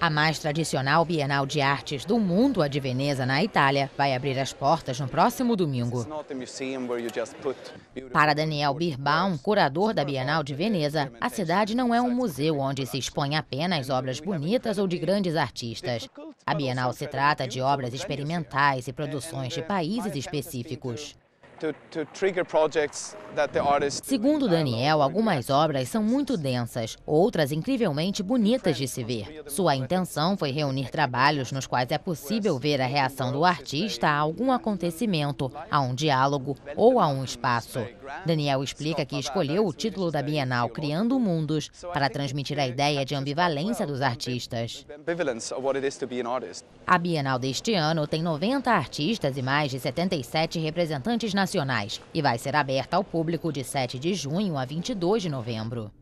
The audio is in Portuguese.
A mais tradicional Bienal de Artes do mundo, a de Veneza, na Itália, vai abrir as portas no próximo domingo. Para Daniel Birbaum, curador da Bienal de Veneza, a cidade não é um museu onde se expõe apenas obras bonitas ou de grandes artistas. A Bienal se trata de obras experimentais e produções de países específicos. Segundo Daniel, algumas obras são muito densas, outras incrivelmente bonitas de se ver. Sua intenção foi reunir trabalhos nos quais é possível ver a reação do artista a algum acontecimento, a um diálogo ou a um espaço. Daniel explica que escolheu o título da Bienal Criando Mundos para transmitir a ideia de ambivalência dos artistas. A Bienal deste ano tem 90 artistas e mais de 77 representantes na nacionais e vai ser aberta ao público de 7 de junho a 22 de novembro.